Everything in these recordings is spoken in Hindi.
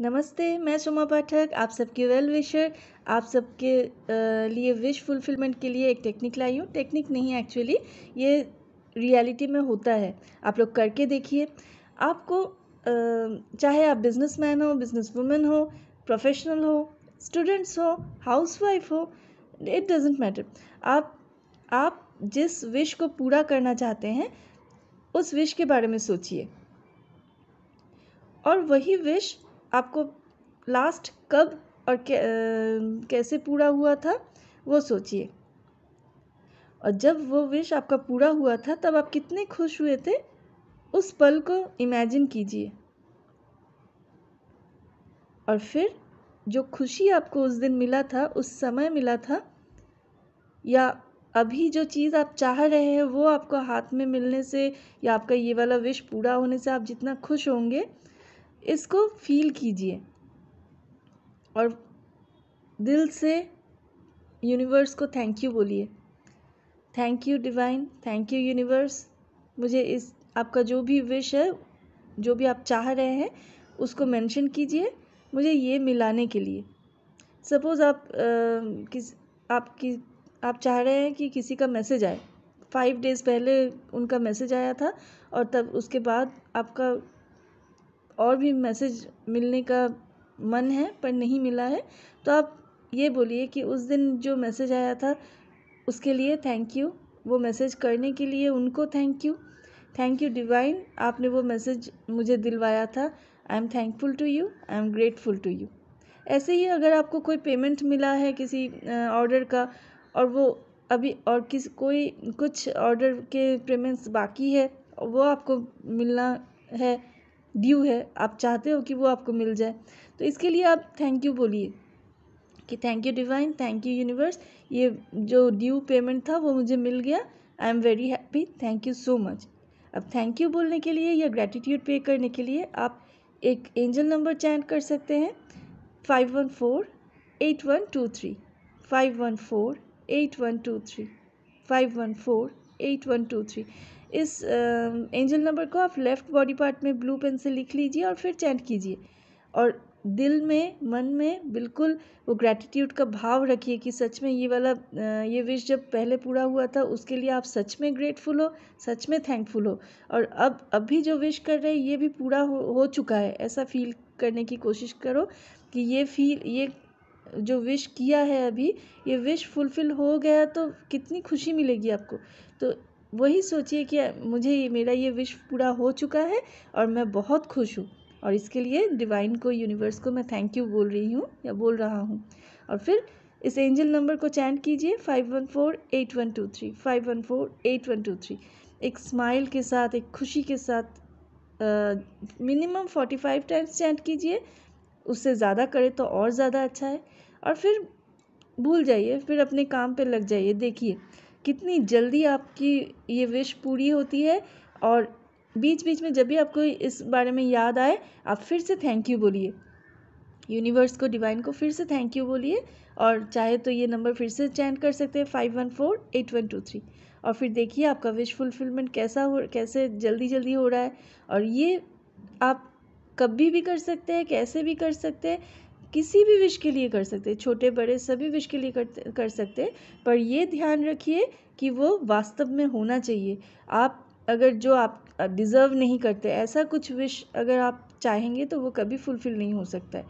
नमस्ते मैं सुमा पाठक आप सबकी वेल विशर आप सबके लिए विश फुलफिलमेंट के लिए एक टेक्निक लाई हूँ टेक्निक नहीं एक्चुअली ये रियलिटी में होता है आप लोग करके देखिए आपको चाहे आप बिजनेस मैन हो बिजनेस वुमेन हो प्रोफेशनल हो स्टूडेंट्स हो हाउसवाइफ हो इट डजेंट मैटर आप आप जिस विश को पूरा करना चाहते हैं उस विश के बारे में सोचिए और वही विश आपको लास्ट कब और कैसे पूरा हुआ था वो सोचिए और जब वो विश आपका पूरा हुआ था तब आप कितने खुश हुए थे उस पल को इमेजिन कीजिए और फिर जो खुशी आपको उस दिन मिला था उस समय मिला था या अभी जो चीज़ आप चाह रहे हैं वो आपको हाथ में मिलने से या आपका ये वाला विश पूरा होने से आप जितना खुश होंगे इसको फील कीजिए और दिल से यूनिवर्स को थैंक यू बोलिए thank you divine thank you universe मुझे इस आपका जो भी विश है जो भी आप चाह रहे हैं उसको मेंशन कीजिए मुझे ये मिलाने के लिए सपोज़ आप आ, किस आपकी आप चाह रहे हैं कि किसी का मैसेज आए फाइव डेज़ पहले उनका मैसेज आया था और तब उसके बाद आपका और भी मैसेज मिलने का मन है पर नहीं मिला है तो आप ये बोलिए कि उस दिन जो मैसेज आया था उसके लिए थैंक यू वो मैसेज करने के लिए उनको thank you thank you divine आपने वो मैसेज मुझे दिलवाया था I am thankful to you I am grateful to you ऐसे ही अगर आपको कोई पेमेंट मिला है किसी ऑर्डर का और वो अभी और किस कोई कुछ ऑर्डर के पेमेंट्स बाकी है वो आपको मिलना है ड्यू है आप चाहते हो कि वो आपको मिल जाए तो इसके लिए आप थैंक यू बोलिए कि thank you divine thank you universe ये जो ड्यू पेमेंट था वो मुझे मिल गया I am very happy thank you so much अब थैंक यू बोलने के लिए या ग्रेटिट्यूड पे करने के लिए आप एक एंजल नंबर चैंट कर सकते हैं five one four eight one two three five one four eight one two three five one four eight one two three इस एंजल नंबर को आप लेफ़्ट बॉडी पार्ट में ब्लू पेन से लिख लीजिए और फिर चैंट कीजिए और दिल में मन में बिल्कुल वो ग्रैटिट्यूड का भाव रखिए कि सच में ये वाला ये विश जब पहले पूरा हुआ था उसके लिए आप सच में ग्रेटफुल हो सच में थैंकफुल हो और अब अभी जो विश कर रहे हैं ये भी पूरा हो, हो चुका है ऐसा फील करने की कोशिश करो कि ये फील ये जो विश किया है अभी ये विश फुलफ़िल हो गया तो कितनी खुशी मिलेगी आपको तो वही सोचिए कि मुझे मेरा ये विश पूरा हो चुका है और मैं बहुत खुश हूँ और इसके लिए डिवाइन को यूनिवर्स को मैं थैंक यू बोल रही हूँ या बोल रहा हूँ और फिर इस एंजल नंबर को चैंट कीजिए five one four eight one two three five one four eight one two three एक स्माइल के साथ एक खुशी के साथ minimum forty five times chant कीजिए उससे ज़्यादा करें तो और ज़्यादा अच्छा है और फिर भूल जाइए फिर अपने काम पे लग जाइए देखिए कितनी जल्दी आपकी ये विश पूरी होती है और बीच बीच में जब भी आपको इस बारे में याद आए आप फिर से थैंक यू बोलिए यूनिवर्स को डिवाइन को फिर से थैंक यू बोलिए और चाहे तो ये नंबर फिर से चैन कर सकते हैं five one four eight one two three और फिर देखिए आपका विश फुलफिलमेंट कैसा हो कैसे जल्दी जल्दी हो रहा है और ये आप कभी भी कर सकते हैं कैसे भी कर सकते हैं किसी भी विश के लिए कर सकते छोटे बड़े सभी विश के लिए कर कर सकते पर ये ध्यान रखिए कि वो वास्तव में होना चाहिए आप अगर जो आप डिज़र्व नहीं करते ऐसा कुछ विश अगर आप चाहेंगे तो वो कभी फुलफ़िल नहीं हो सकता है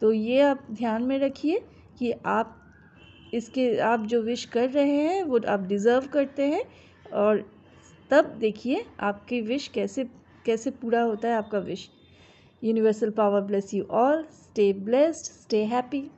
तो ये आप ध्यान में रखिए कि आप इसके आप जो विश कर रहे हैं वो आप डिज़र्व करते हैं और तब देखिए आपकी विश कैसे कैसे पूरा होता है आपका wish Universal power bless you all. Stay blessed, stay happy.